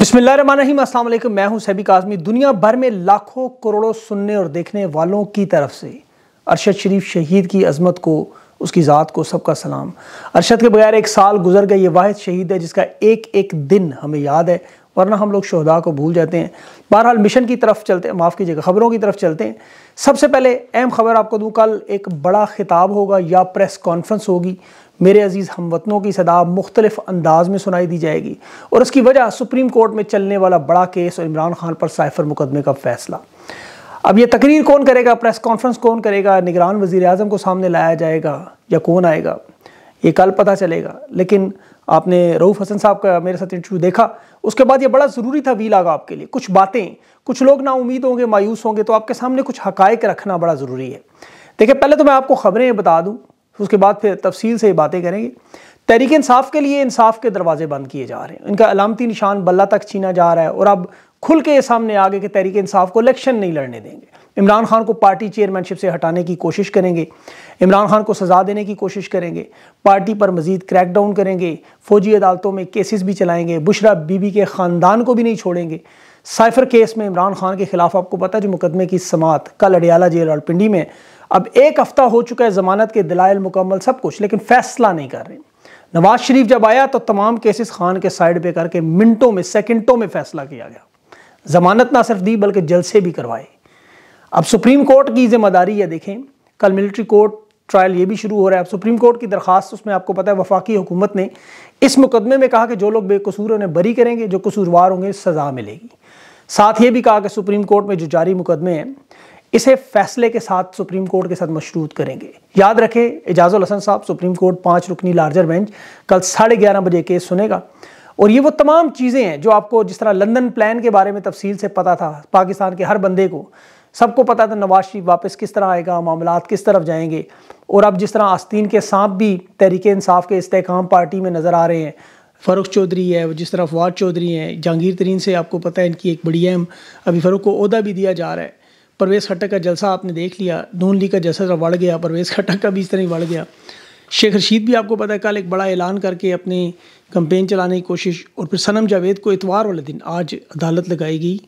rim असल मैं हूं सैबिक आज़मी दुनिया भर में लाखों करोड़ों सुनने और देखने वालों की तरफ से अरशद शरीफ शहीद की अजमत को उसकी ज़ात को सबका सलाम अरशद के बगैर एक साल गुजर गया ये वाद शहीद है जिसका एक एक दिन हमें याद है वरना हम लोग शहदा को भूल जाते हैं बहरहाल मिशन की तरफ चलते हैं माफ़ कीजिएगा खबरों की तरफ चलते हैं सबसे पहले अहम खबर आपको दूँ कल एक बड़ा खिताब होगा या प्रेस कॉन्फ्रेंस होगी मेरे अजीज़ हम वतनों की सदा मुख्तलिफ अंदाज में सुनाई दी जाएगी और उसकी वजह सुप्रीम कोर्ट में चलने वाला बड़ा केस और इमरान खान पर साइफर मुकदमे का फैसला अब यह तकरीर कौन करेगा प्रेस कॉन्फ्रेंस कौन करेगा निगरान वज़ी अजम को सामने लाया जाएगा या कौन आएगा ये कल पता चलेगा लेकिन आपने रऊफ़ हसन साहब का मेरे साथ इंटरव्यू देखा उसके बाद ये बड़ा ज़रूरी था वी लागा आपके लिए कुछ बातें कुछ लोग ना उम्मीद होंगे मायूस होंगे तो आपके सामने कुछ हकायक रखना बड़ा ज़रूरी है देखिए पहले तो मैं आपको ख़बरें बता दूँ उसके बाद फिर तफसील से ये बातें करेंगे तहरीक इंसाफ के लिए इंसाफ के दरवाजे बंद किए जा रहे हैं इनका अलामती निशान बल्ला तक छीना जा रहा है और अब खुल के ये सामने आ गए कि तहरीक इंसाफ को इलेक्शन नहीं लड़ने देंगे इमरान खान को पार्टी चेयरमैनशिप से हटाने की कोशिश करेंगे इमरान खान को सजा देने की कोशिश करेंगे पार्टी पर मजीद क्रैकडाउन करेंगे फौजी अदालतों में केसेस भी चलाएंगे बुशरा बीबी के ख़ानदान को भी नहीं छोड़ेंगे साइफर केस में इमरान खान के खिलाफ आपको पता है जो मुकदमे की समात कल अडियाला जेल और पिंडी में अब एक हफ्ता हो चुका है जमानत के दलाइल मुकम्मल सब कुछ लेकिन फैसला नहीं कर रहे नवाज शरीफ जब आया तो तमाम केसेस खान के साइड पे करके मिनटों में सेकंडों में फैसला किया गया जमानत ना सिर्फ दी बल्कि जलसे भी करवाए अब सुप्रीम कोर्ट की जिम्मेदारी यह देखें कल मिलिट्री कोर्ट ट्रायल ये भी शुरू हो रहा है अब सुप्रीम कोर्ट की दरख्वास्त उसमें आपको पता है वफाकी हुकूमत ने इस मुकदमे में कहा कि जो लोग बेकसूर उन्हें बरी करेंगे जो कसूरवार होंगे सज़ा मिलेगी साथ ये भी कहा कि सुप्रीम कोर्ट में जो जारी मुकदमे हैं इसे फैसले के साथ सुप्रीम कोर्ट के साथ मशरूत करेंगे याद रखें एजाज हसन साहब सुप्रीम कोर्ट पाँच रुकनी लार्जर बेंच कल साढ़े ग्यारह बजे केस सुनेगा और ये वो तमाम चीज़ें हैं जो आपको जिस तरह लंदन प्लान के बारे में तफसील से पता था पाकिस्तान के हर बंदे को सबको पता था नवाज शरीफ वापस किस तरह आएगा मामला किस तरफ जाएंगे और अब जिस तरह आस्तीन के सांप भी तहरीक इंसाफ के इसकाम पार्टी में नज़र आ रहे हैं फरुख चौधरी है जिस तरह फवाद चौधरी हैं जहांगीर तरीन से आपको पता है इनकी एक बड़ी अहम अभी फ़रूख को अहदा भी दिया जा रहा है परवेज़ खट्टक का जलसा आपने देख लिया नून ली का जलसा बढ़ गया परवेज़ खट्टक का भी इस तरह बढ़ गया शेख रशीद भी आपको पता है कल एक बड़ा ऐलान करके अपनी कंपेन चलाने की कोशिश और फिर सनम जावेद को इतवार वाले दिन आज अदालत लगाई गई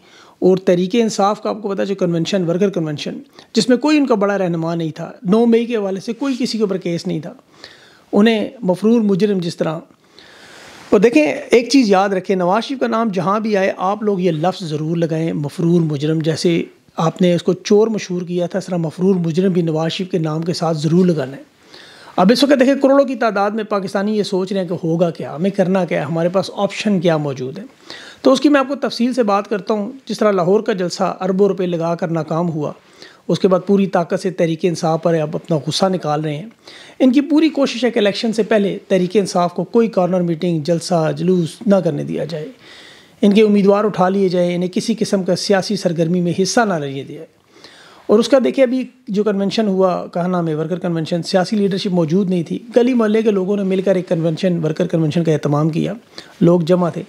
और तरीके इंसाफ का आपको पता जो कन्वेंशन वर्कर कन्वेंशन जिसमें कोई उनका बड़ा रहनमा नहीं था नौ मई के हवाले से कोई किसी के ऊपर केस नहीं था उन्हें मफरूर मुजरम जिस तरह तो देखें एक चीज़ याद रखें नवाज शरीफ का नाम जहाँ भी आए आप लोग ये लफ्ज़ ज़रूर लगाएं मफरूर मुजरम जैसे आपने उसको चोर मशहूर किया था इस मफरूर मुजरम भी नवाज शरीफ के नाम के साथ ज़रूर लगाना है अब इस वक्त देखिए करोड़ों की तादाद में पाकिस्तानी ये सोच रहे हैं कि होगा क्या हमें करना क्या हमारे पास ऑप्शन क्या मौजूद है तो उसकी मैं आपको तफसील से बात करता हूँ जिस तरह लाहौर का जलसा अरबों रुपये लगा कर नाकाम हुआ उसके बाद पूरी ताकत से तहरीक इंसाफ पर अब अपना गुस्सा निकाल रहे हैं इनकी पूरी कोशिश है कि इलेक्शन से पहले तहरीक इंसाफ को कोई कॉर्नर मीटिंग जलसा जुलूस ना करने दिया जाए इनके उम्मीदवार उठा लिए जाए इन्हें किसी किस्म का सियासी सरगर्मी में हिस्सा ना लिए दिया जाए और उसका देखिए अभी जो कन्वेंशन हुआ कहा नाम है वर्कर कन्वेंशन सियासी लीडरशिप मौजूद नहीं थी गली मोहल्ले के लोगों ने मिलकर एक कन्वेंशन वर्कर कन्वेंशन का अहतमाम किया लोग जमा थे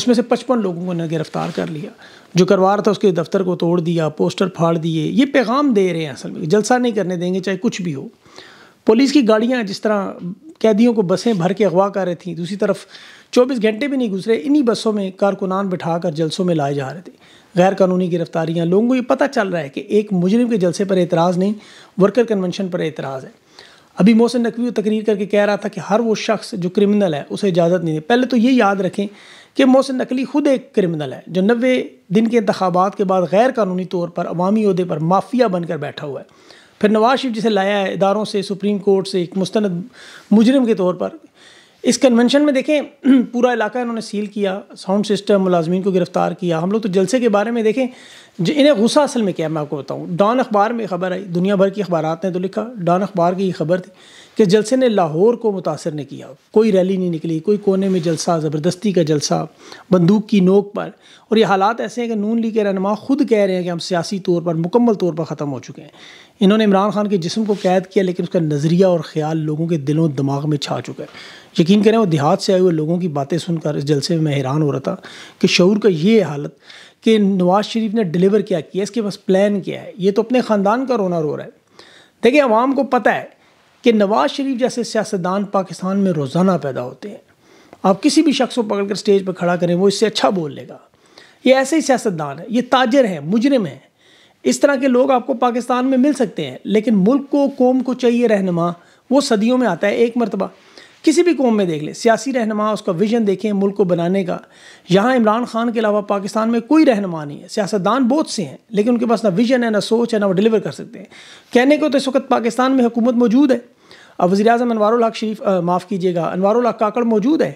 उसमें से पचपन लोगों को गिरफ्तार कर लिया जो करवा रहा था उसके दफ्तर को तोड़ दिया पोस्टर फाड़ दिए ये पैगाम दे रहे हैं असल में जलसा नहीं करने देंगे चाहे कुछ भी हो पुलिस की गाड़ियाँ जिस तरह कैदियों को बसें भर के अगवा कर रही थी दूसरी तरफ 24 घंटे भी नहीं गुजरे इन्हीं बसों में कारकुनान बिठा कर जलसों में लाए जा रहे थे गैर कानूनी गिरफ्तारियाँ लोगों को ये पता चल रहा है कि एक मुजरिम के जलसे पर एतराज़ नहीं वर्कर कन्वेंशन पर एतराज़ है अभी मोहसिन नकवी तकरीर करके कह रहा था कि हर वो शख्स जो क्रिमिनल है उसे इजाज़त नहीं दे पहले तो ये याद रखें कि मोहसिन नकली खुद एक क्रिमिनल है जो नबे दिन के इंतबात के बाद गैर कानूनी तौर पर अवामी अहदे पर माफिया बनकर बैठा हुआ है फिर नवाज शरीफ जिसे लाया है इदारों से सुप्रीम कोर्ट से एक मुस्ंद मुजरम के तौर पर इस कन्वेंशन में देखें पूरा इलाका इन्होंने सील किया साउंड सिस्टम मुलाजमीन को गिरफ्तार किया हम लोग तो जलसे के बारे में देखें जो इन्हें गुस्सा असल में क्या मैं आपको बताऊँ डॉन अखबार में खबर आई दुनिया भर की अखबार ने तो लिखा डॉन अखबार की ये खबर थी कि जलसे ने लाहौर को मुतासर नहीं किया कोई रैली नहीं निकली कोई कोने में जलसा ज़बरदस्ती का जलसा बंदूक की नोक पर और ये हालात ऐसे हैं कि नून ली के रहनमा खुद कह रहे हैं कि हम सियासी तौर पर मुकम्मल तौर पर ख़त्म हो चुके हैं इन्होंने इमरान खान के जिसम को कैद किया लेकिन उसका नज़रिया और ख्याल लोगों के दिलों दिमाग में छा चुका है यकीन करें वो देहात से आए हुए लोगों की बातें सुनकर इस जलसे में मैं हैरान हो रहा था कि शूर का ये हालत कि नवाज़ शरीफ ने डिलीवर क्या किया इसके पास प्लान क्या है ये तो अपने ख़ानदान का रोना रो रहा है देखिए आवाम को पता है कि नवाज़ शरीफ जैसे सियासतदान पाकिस्तान में रोज़ाना पैदा होते हैं आप किसी भी शख्स को पकड़ कर स्टेज पर खड़ा करें वो इससे अच्छा बोल लेगा ये ऐसे ही सियासतदान है ये ताजर हैं मुजरम हैं इस तरह के लोग आपको पाकिस्तान में मिल सकते हैं लेकिन मुल्क को कौम को चाहिए रहनमा वो सदियों में आता है एक मरतबा किसी भी कौम में देख ले सियासी रहनमा उसका विजन देखें मुल्क को बनाने का यहाँ इमरान खान के अलावा पाकिस्तान में कोई रहनमा नहीं है सियासतदान बहुत से हैं लेकिन उनके पास ना विजन है ना सोच है ना वो डिलीवर कर सकते हैं कहने को तो इस वक्त पाकिस्तान में हुकूमत मौजूद है अब वजी अजम अनवारक शरीफ माफ़ कीजिएगा अनवारक काकड़ मौजूद है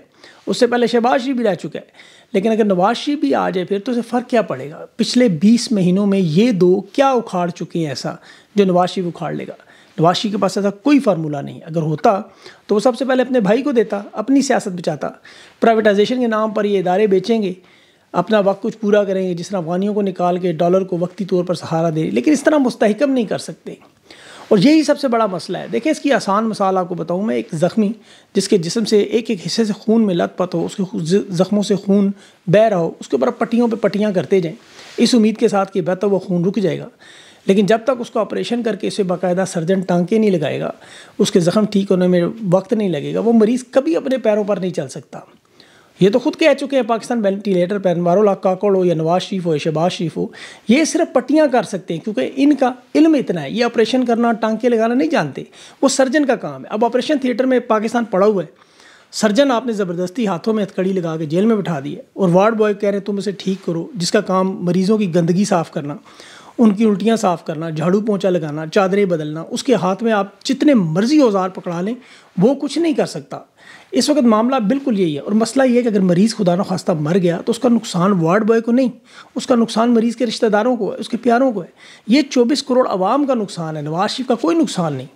उससे पहले शहबाज शरीफ भी रह चुका है लेकिन अगर नवाज शरीफ भी आ जाए फिर तो उसे फ़र्क क्या पड़ेगा पिछले बीस महीनों में ये दो क्या उखाड़ चुके हैं ऐसा जो नवाज शरीफ उखाड़ लेगा नवाशी के पास ऐसा कोई फार्मूला नहीं अगर होता तो वो सबसे पहले अपने भाई को देता अपनी सियासत बचाता प्राइवेटाइजेशन के नाम पर ये इदारे बेचेंगे अपना वक्त कुछ पूरा करेंगे जिस तरह अफगानियों को निकाल के डॉलर को वक्ती तौर पर सहारा दे लेकिन इस तरह मुस्तकम नहीं कर सकते और यही सबसे बड़ा मसला है देखें इसकी आसान मसाल आपको बताऊं मैं एक ज़ख्मी जिसके जिसम से एक एक हिस्से से खून में लत पत हो उसके ज़ख्मों से खून बह रहा हो उसके ऊपर पट्टियों पर पट्टियाँ करते जाएँ इस उम्मीद के साथ कि बहता हुआ खून रुक जाएगा लेकिन जब तक उसको ऑपरेशन करके इसे बाकायदा सर्जन टांके नहीं लगाएगा उसके ज़ख्म ठीक होने में वक्त नहीं लगेगा वो मरीज़ कभी अपने पैरों पर नहीं चल सकता ये तो खुद कह चुके हैं पाकिस्तान वेंटिलेटर पर अनवारुल्ला काकड़ हो या नवाज शरीफ हो या शहबाज शरीफ हो ये सिर्फ पट्टियाँ कर सकते हैं क्योंकि इनका इल्म इतना है ये ऑपरेशन करना टांके लगाना नहीं जानते वो सर्जन का काम है अब ऑपरेशन थिएटर में पाकिस्तान पड़ा हुआ है सर्जन आपने ज़बरदस्ती हाथों में हथकड़ी लगा के जेल में बिठा दी है और वार्ड बॉय कह रहे हैं तुम इसे ठीक करो जिसका काम मरीज़ों की गंदगी साफ़ करना उनकी उल्टियाँ साफ़ करना झाड़ू पोंछा लगाना चादरें बदलना उसके हाथ में आप जितने मर्जी औजार पकड़ा लें वो कुछ नहीं कर सकता इस वक्त मामला बिल्कुल यही है और मसला ये है कि अगर मरीज़ खुदा न खास्ता मर गया तो उसका नुकसान वार्ड बॉय को नहीं उसका नुकसान मरीज़ के रिश्तेदारों को है उसके प्यारों को है ये चौबीस करोड़ आवाम का नुकसान है नवाज शरीफ का कोई नुकसान नहीं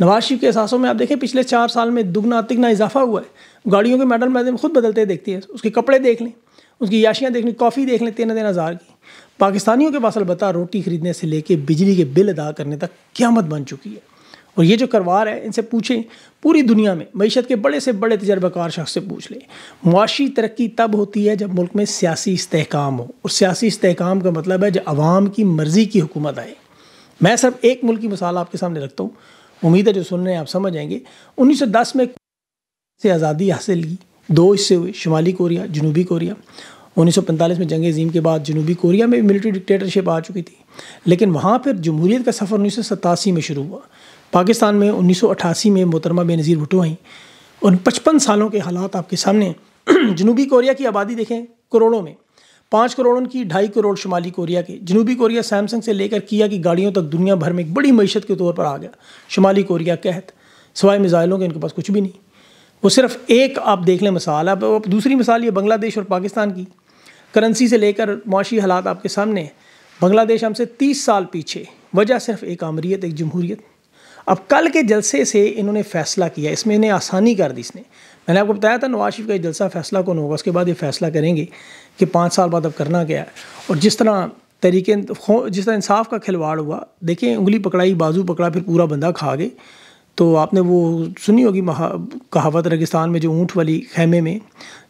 नवाज शरीफ के अहसासों में आप देखें पिछले चार साल में दुगना तिगना इजाफा हुआ है गाड़ियों के मेडल मैदम खुद बदलते देखती है उसके कपड़े देख लें उसकी याशियाँ देख लें कॉफ़ी देख लें तेरह तेरह हज़ार की पाकिस्तानियों के पास अलबत् रोटी खरीदने से लेके बिजली के बिल अदा करने तक क्यामत बन चुकी है और ये जो करवा है इनसे पूछें पूरी दुनिया में मीशत के बड़े से बड़े तजर्बाकार शख्स से पूछ लें मुआशी तरक्की तब होती है जब मुल्क में सियासी इसकाम हो और सियासी इसकाम का मतलब है जब आवाम की मर्ज़ी की हुकूमत आए मैं सब एक मुल्क की मिसाल आपके सामने रखता हूँ उम्मीद है जो सुन रहे हैं आप समझ आएंगे दस में से आज़ादी हासिल की दो हिस्से हुए शुमाली कोरिया जनूबी कोरिया 1945 में जंग अजीम के बाद जनूबी कोरिया में भी मिलिट्री डिक्टेटरशिप आ चुकी थी लेकिन वहाँ फिर जमहूरीत का सफ़र उन्नीस में शुरू हुआ पाकिस्तान में उन्नीस में मोहतरमा बेनज़ीर भुटो आई उन पचपन सालों के हालात आपके सामने जनूबी कोरिया की आबादी देखें करोड़ों में पाँच करोड़ की ढाई करोड़ शुमाली कोरिया के जनूबी कोरिया सैमसंग से लेकर किया की गाड़ियों तक दुनिया भर में एक बड़ी मीशत के तौर पर आ गया शुमाली कोरिया कहत सवाए मिज़ाइलों के इनके पास कुछ भी नहीं वो सिर्फ एक आप देख लें मिसाल अब दूसरी मिसाल ये बांग्लादेश और पाकिस्तान की करेंसी से लेकर मुशी हालात आपके सामने बांग्लादेश हमसे तीस साल पीछे वजह सिर्फ एक आमरीत एक जमहूरीत अब कल के जलसे से इन्होंने फैसला किया इसमें इन्हें आसानी कर दी इसने मैंने आपको बताया था नवाज शरीफ का जलसा फैसला कौन होगा उसके बाद ये फैसला करेंगे कि पाँच साल बाद अब करना क्या है और जिस तरह तरीके जिस तरह इंसाफ का खिलवाड़ हुआ देखें उंगली पकड़ाई बाजू पकड़ा फिर पूरा बंदा खा गए तो आपने वो सुनी होगी कहावत रेगिस्तान में जो ऊँट वाली खैमे में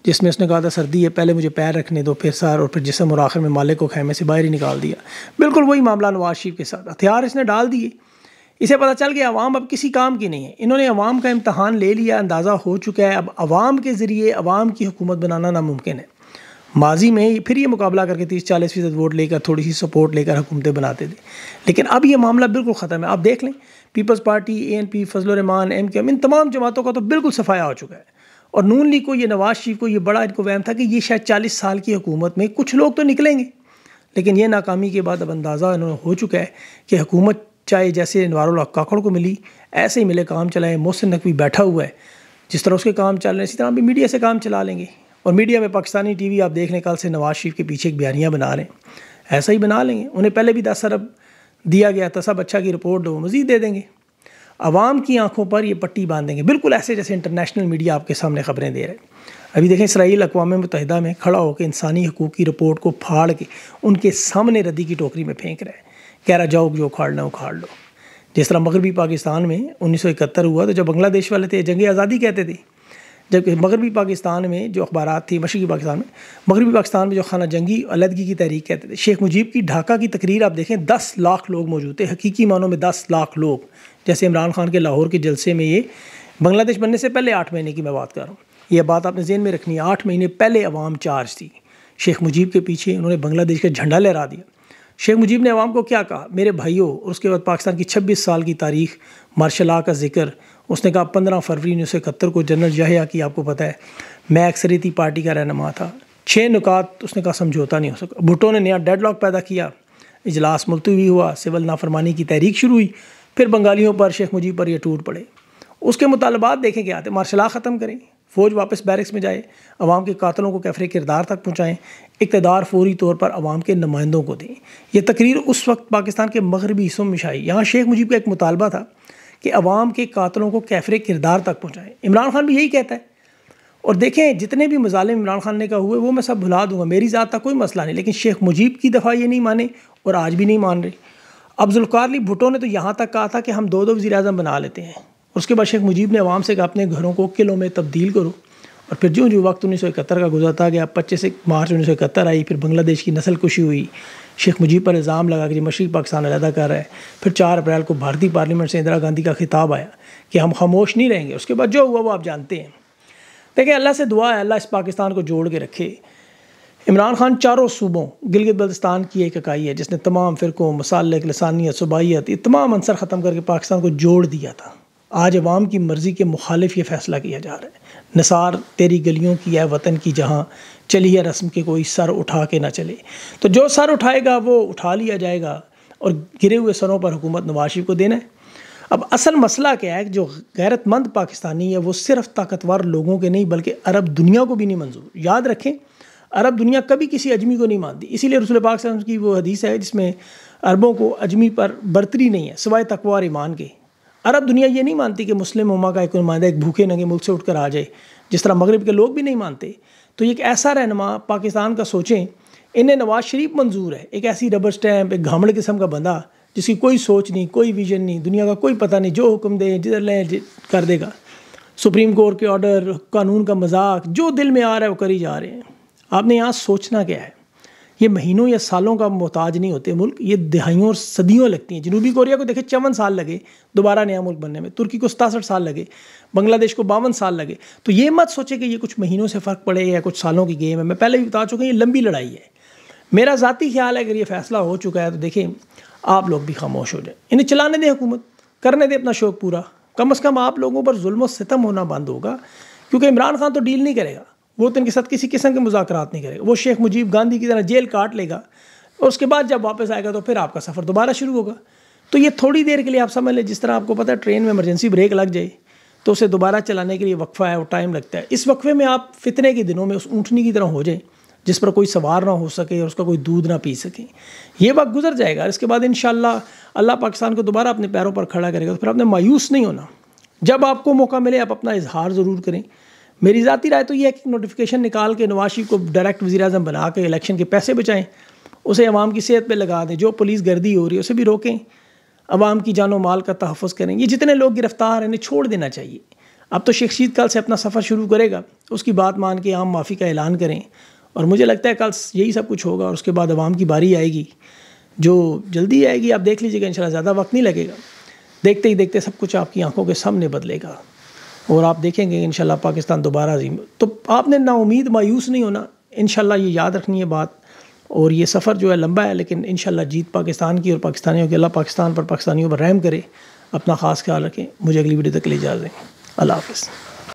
जिसमें उसने कहा था सर्दी है पहले मुझे पैर रखने दो फिर सर और फिर जिसम और आखिर में मालिक को खैमे से बाहर ही निकाल दिया बिल्कुल वही मामला नवाज शरीफ के साथ हथियार इसने डाल दिए इसे पता चल गया आवाम अब किसी काम की नहीं है इन्होंने अवाम का इम्तहान ले लिया अंदाज़ा हो चुका है अब आवाम के ज़रिए अवाम की हुकूमत बनाना नामुमकिन है माजी में फिर ये मुकाबला करके तीस चालीस फीसद वोट लेकर थोड़ी सी सपोर्ट लेकर हुकूमतें बनाते थे लेकिन अब ये मामला बिल्कुल ख़त्म है आप देख लें peoples party A N P Fazlur Rahman M K M इन तमाम जमातों का तो बिल्कुल सफाया हो चुका है और नून लीग को ये नवाज शरीफ को ये बड़ा इनको वहम था कि ये शायद चालीस साल की हुकूमत में कुछ लोग तो निकलेंगे लेकिन ये नाकामी के बाद अब अंदाज़ा इन्होंने हो चुका है कि हुकूमत चाहे जैसे अनवारुल काकड़ को मिली ऐसे ही मिले काम चलाएं मोहसिन नकवी बैठा हुआ है जिस तरह उसके काम चल रहे हैं इसी तरह भी मीडिया से काम चला लेंगे और मीडिया में पाकिस्तानी टीवी आप देख लें कल से नवाज शरीफ के पीछे एक बयानियाँ बना रहे हैं ऐसा ही बना लेंगे उन्हें पहले भी दस अरब दिया गया था सब अच्छा की रिपोर्ट दो मज़ीद दे देंगे आवाम की आंखों पर ये पट्टी बांध देंगे बिल्कुल ऐसे जैसे इंटरनेशनल मीडिया आपके सामने खबरें दे रहे हैं अभी देखें इसराइल अकवा मुतहदा में खड़ा होकर इंसानी हकूक़ की रिपोर्ट को फाड़ के उनके सामने रद्दी की टोकरी में फेंक रहा है कह रहा जाओ जो उखाड़ना उखाड़ लो जिस तरह मगरबी पाकिस्तान में उन्नीस हुआ तो जब बांग्लादेश वाले थे जंग आज़ादी कहते थे जबकि मगरबी पाकिस्तान में जो अखबार थी मशरकी पाकिस्तान में मगरबी पाकिस्तान में जो खाना जंगी अलदगी की तहरीक कहते तो थे शेख मुजीब की ढाका की तकरीर आप देखें दस लाख लोग मौजूद थे हकीकी मानों में दस लाख लोग जैसे इमरान खान के लाहौर के जलसे में ये बांग्लादेश बनने से पहले आठ महीने की मैं बात कर रहा हूँ यह बात आपने जेन में रखनी है आठ महीने पहले अवाम चार्ज थी शेख मुजीब के पीछे उन्होंने बांग्लादेश का झंडा लहरा दिया शेख मुजीब ने अवाम को क्या कहा मेरे भाइयों और उसके बाद पाकिस्तान की छब्बीस साल की तारीख मार्शल ला का जिक्र उसने कहा पंद्रह फरवरी उन्नीस सौ इकहत्तर को जनरल जहया की आपको पता है मैं अक्सरीती पार्टी का रहनमा था छः नुकात उसने कहा समझौता नहीं हो सका भुट्टो ने नया डेडलॉक पैदा किया इजलास मुलतवी हुआ सिविल नाफरमानी की तहरीक शुरू हुई फिर बंगालियों पर शेख मुजीब पर यह टूट पड़े उसके मुतालबात देखें क्या आते तो मार्शला ख़त्म करें फ़ौज वापस बैरिक्स में जाए अवाम के कातलों को कैफरे किरदार तक पहुँचाएँ इकतदार फौरी तौर पर अवाम के नुमाइंदों को दें यह तकरीर उस वक्त पाकिस्तान के मगरबी हिस्सों में छाई यहाँ शेख मुजीब का एक मुतालबा था कि अवाम के कातलों को कैफरे किरदार तक पहुँचाएँ इमरान खान भी यही कहता है और देखें जितने भी मजालिम इमरान खान ने कहा हुए वो मैं सब भुला दूंगा मेरी ज़्यादा कोई मसला नहीं लेकिन शेख मुजीब की दफ़ा ये नहीं माने और आज भी नहीं मान रहे अब भुटो ने तो यहाँ तक कहा था कि हम दो दो वजी अजम बना लेते हैं उसके बाद शेख मुजीब ने आवाम से कहा अपने घरों को किलों में तब्दील करो और फिर जो जो वक्त उन्नीस सौ इकहत्तर का गुजरता गया पच्चीस मार्च उन्नीस सौ इकहत्तर आई फिर बांग्लादेश की नस्ल कुशी हुई शेख मुजीब पर इल्ज़ाम लगा कि जी मशरक पाकिस्तान अलहदा कर रहा है फिर चार अप्रैल को भारतीय पार्लियामेंट से इंदिरा गांधी का खिताब आया कि हम खामोश नहीं रहेंगे उसके बाद जो हुआ वो आप जानते हैं देखें अल्लाह से दुआ है अल्लाह इस पाकिस्तान को जोड़ के रखे इमरान खान चारों सूबों गिलगित बल्तिस्तान की एक इकाई है जिसने तमाम फ़िरकों मसालक लसानियत सूबाइत ये तमाम अंसर ख़त्म करके पाकिस्तान को जोड़ दिया था आज अवाम की मर्ज़ी के मुखालिफ ये फ़ैसला किया जा रहा है निसार तेरी गलियों की है वतन की जहाँ चली है रस्म के कोई सर उठा के ना चले तो जो सर उठाएगा वो उठा लिया जाएगा और गिरे हुए सरों पर हुकूमत नवाशी को देना है अब असल मसला क्या है जो गैरतमंद पाकिस्तानी है वो सिर्फ ताकतवर लोगों के नहीं बल्कि अरब दुनिया को भी नहीं मंजूर याद रखें अरब दुनिया कभी किसी अजमी को नहीं मानती इसीलिए रसूल पाक की वो हदीस है जिसमें अरबों को अजमी पर बरतरी नहीं है सिवाय तकवार ईमान के अरब दुनिया ये नहीं मानती कि मुस्लिम उमा का एक नुमाइंदा एक भूखे नंगे मुल्क से उठकर आ जाए जिस तरह मगरब के लोग भी नहीं मानते तो एक ऐसा रहनमा पाकिस्तान का सोचें इन्हें नवाज शरीफ मंजूर है एक ऐसी रबर स्टैम्प एक घामड़ किस्म का बंदा जिसकी कोई सोच नहीं कोई विजन नहीं दुनिया का कोई पता नहीं जो हुक्म दें जिधर लें कर देगा सुप्रीम कोर्ट के ऑर्डर कानून का मजाक जो दिल में आ रहा है वो करी जा रहे हैं आपने यहाँ सोचना क्या है ये महीनों या सालों का मोहताज नहीं होते मुल्क ये दहाइयों और सदियों लगती हैं जनूबी कोरिया को देखे चौवन साल लगे दोबारा नया मुल्क बनने में तुर्की को सतासठ साल लगे बांग्लादेश को बावन साल लगे तो ये मत सोचे कि ये कुछ महीनों से फ़र्क पड़े या कुछ सालों की गेम है मैं पहले भी बता चुका हूँ ये लंबी लड़ाई है मेरा ज़ाती ख्याल है अगर ये फ़ैसला हो चुका है तो देखें आप लोग भी खामोश हो जाए इन्हें चलाने दें हुकूमत करने दें अपना शौक पूरा कम अज़ कम आप लोगों पर जुल्म सितम होना बंद होगा क्योंकि इमरान खान तो डील नहीं करेगा वो तो इनके साथ किसी किस्म के मुजाक नहीं करेगा वो शेख मुजीब गांधी की तरह जेल काट लेगा और उसके बाद जब वापस आएगा तो फिर आपका सफ़र दोबारा शुरू होगा तो ये थोड़ी देर के लिए आप समझ लें जिस तरह आपको पता है ट्रेन में इमरजेंसी ब्रेक लग जाए तो उसे दोबारा चलाने के लिए वक्फ़ा है और टाइम लगता है इस वक्फे में आप फितने के दिनों में उस ऊँटनी की तरह हो जाए जिस पर कोई सवार ना हो सके और उसका कोई दूध ना पी सके ये वक्त गुजर जाएगा इसके बाद इन अल्लाह पाकिस्तान को दोबारा अपने पैरों पर खड़ा करेगा तो फिर आपने मायूस नहीं होना जब आपको मौका मिले आप अपना इजहार ज़रूर करें मेरी ज़ाती राय तो यह है कि नोटिफिकेशन निकाल के नवाज शरीफ को डायरेक्ट वजी अजम बना के इलेक्शन के पैसे बचाएँ उसे आवाम की सेहत पर लगा दें जो पुलिस गर्दी हो रही है उसे भी रोकें आवाम की जानो माल का तहफ़ करें ये जितने लोग गिरफ़्तार हैं इन्हें छोड़ देना चाहिए अब तो शेख शीत कल से अपना सफ़र शुरू करेगा उसकी बात मान के आम माफ़ी का ऐलान करें और मुझे लगता है कल यही सब कुछ होगा और उसके बाद आवाम की बारी आएगी जो जल्दी आएगी आप देख लीजिएगा इन ज़्यादा वक्त नहीं लगेगा देखते ही देखते सब कुछ आपकी आंखों के सामने बदलेगा और आप देखेंगे इन पाकिस्तान दोबारा अजीम तो आपने उम्मीद मायूस नहीं होना इन ये याद रखनी है बात और ये सफ़र जो है लंबा है लेकिन इन जीत पाकिस्तान की और पाकिस्तानियों की अल्लाह पाकिस्तान पर पाकिस्तानियों पर रहम करे अपना ख़ास ख्याल रखें मुझे अगली वीडियो तक ले जा दें अल्लाह हाफ़